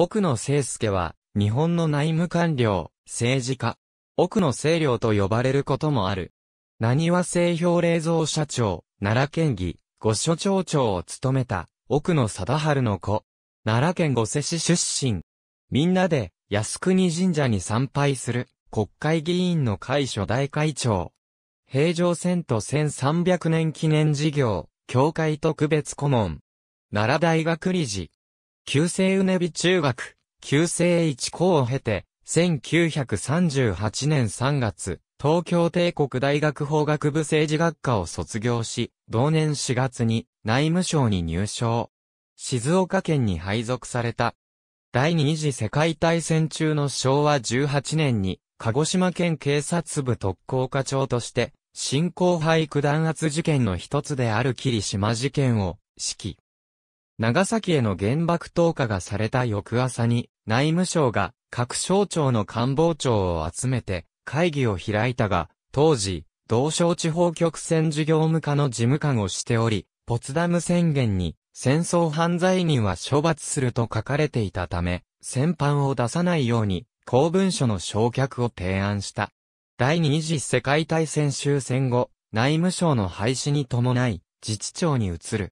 奥野聖介は、日本の内務官僚、政治家、奥野清領と呼ばれることもある。何は製氷冷蔵社長、奈良県議、御所町長を務めた、奥野貞治の子。奈良県御瀬市出身。みんなで、靖国神社に参拝する、国会議員の会初代会長。平城遷都1300年記念事業、教会特別顧問。奈良大学理事。旧制うねび中学、旧制一校を経て、1938年3月、東京帝国大学法学部政治学科を卒業し、同年4月に内務省に入省。静岡県に配属された。第二次世界大戦中の昭和18年に、鹿児島県警察部特攻課長として、新興廃区弾圧事件の一つである霧島事件を指揮。長崎への原爆投下がされた翌朝に、内務省が各省庁の官房長を集めて会議を開いたが、当時、同省地方局戦事業務課の事務官をしており、ポツダム宣言に戦争犯罪人は処罰すると書かれていたため、戦犯を出さないように公文書の焼却を提案した。第二次世界大戦終戦後、内務省の廃止に伴い、自治庁に移る。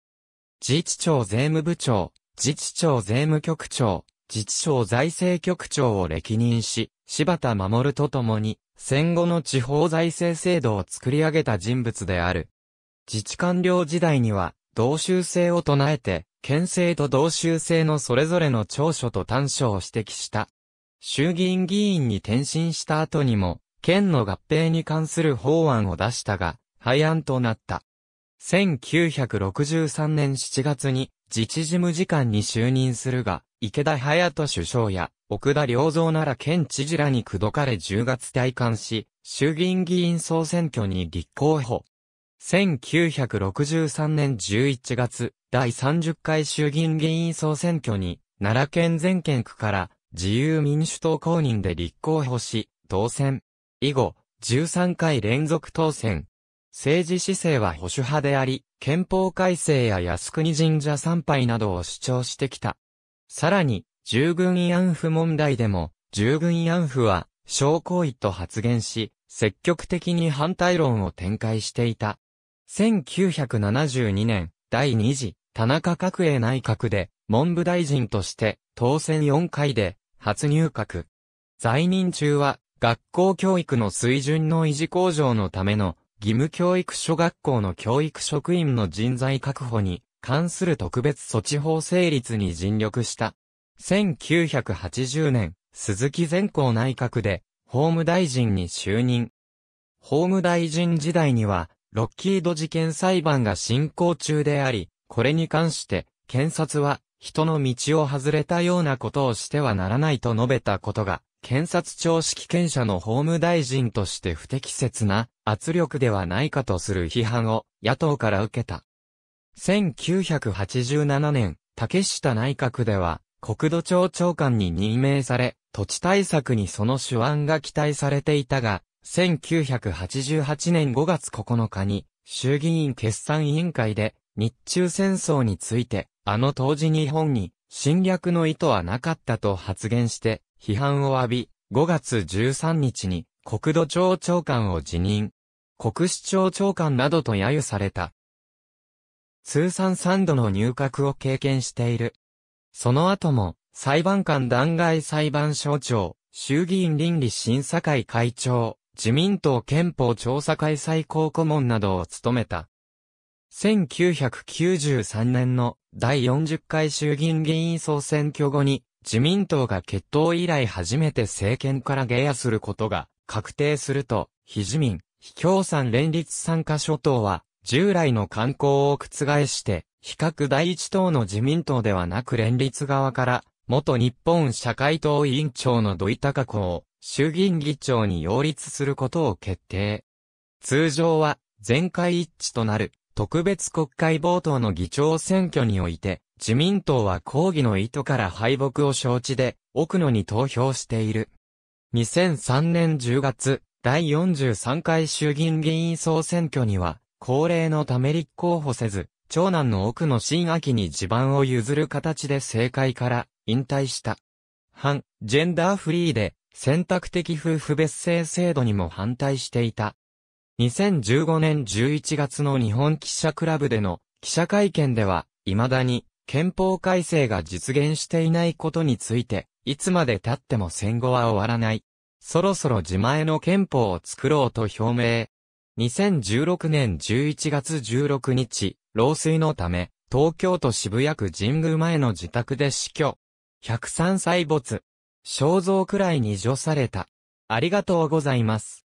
自治庁税務部長、自治庁税務局長、自治省財政局長を歴任し、柴田守と共に、戦後の地方財政制度を作り上げた人物である。自治官僚時代には、同州制を唱えて、県政と同州制のそれぞれの長所と短所を指摘した。衆議院議員に転身した後にも、県の合併に関する法案を出したが、廃案となった。1963年7月に自治事務次官に就任するが、池田隼人首相や奥田良造なら県知事らに口説かれ10月退官し、衆議院議員総選挙に立候補。1963年11月、第30回衆議院議員総選挙に、奈良県全県区から自由民主党公認で立候補し、当選。以後、13回連続当選。政治姿勢は保守派であり、憲法改正や靖国神社参拝などを主張してきた。さらに、従軍慰安婦問題でも、従軍慰安婦は、小行為と発言し、積極的に反対論を展開していた。1972年、第2次、田中角栄内閣で、文部大臣として、当選4回で、初入閣。在任中は、学校教育の水準の維持向上のための義務教育所学校の教育職員の人材確保に関する特別措置法成立に尽力した。1980年、鈴木善光内閣で法務大臣に就任。法務大臣時代には、ロッキード事件裁判が進行中であり、これに関して、検察は、人の道を外れたようなことをしてはならないと述べたことが、検察庁指揮権者の法務大臣として不適切な圧力ではないかとする批判を野党から受けた。1987年、竹下内閣では、国土庁長官に任命され、土地対策にその手腕が期待されていたが、1988年5月9日に、衆議院決算委員会で、日中戦争について、あの当時日本に侵略の意図はなかったと発言して、批判を浴び、5月13日に国土庁長官を辞任。国市長長官などと揶揄された。通算3度の入閣を経験している。その後も、裁判官弾劾裁判所長、衆議院倫理審査会会長、自民党憲法調査会最高顧問などを務めた。1993年の第40回衆議院議員総選挙後に、自民党が決闘以来初めて政権から下野することが確定すると、非自民、秘境山連立参加諸党は、従来の観光を覆して、比較第一党の自民党ではなく連立側から、元日本社会党委員長の土井孝子を、衆議院議長に擁立することを決定。通常は、全会一致となる、特別国会冒頭の議長選挙において、自民党は抗議の意図から敗北を承知で、奥野に投票している。2003年10月、第43回衆議院議員総選挙には、高齢のため立候補せず、長男の奥の新秋に地盤を譲る形で政界から引退した。反、ジェンダーフリーで、選択的夫婦別姓制度にも反対していた。2015年11月の日本記者クラブでの記者会見では、未だに憲法改正が実現していないことについて、いつまで経っても戦後は終わらないそろそろ自前の憲法を作ろうと表明。2016年11月16日、老衰のため、東京都渋谷区神宮前の自宅で死去。103歳没。肖像くらいに除された。ありがとうございます。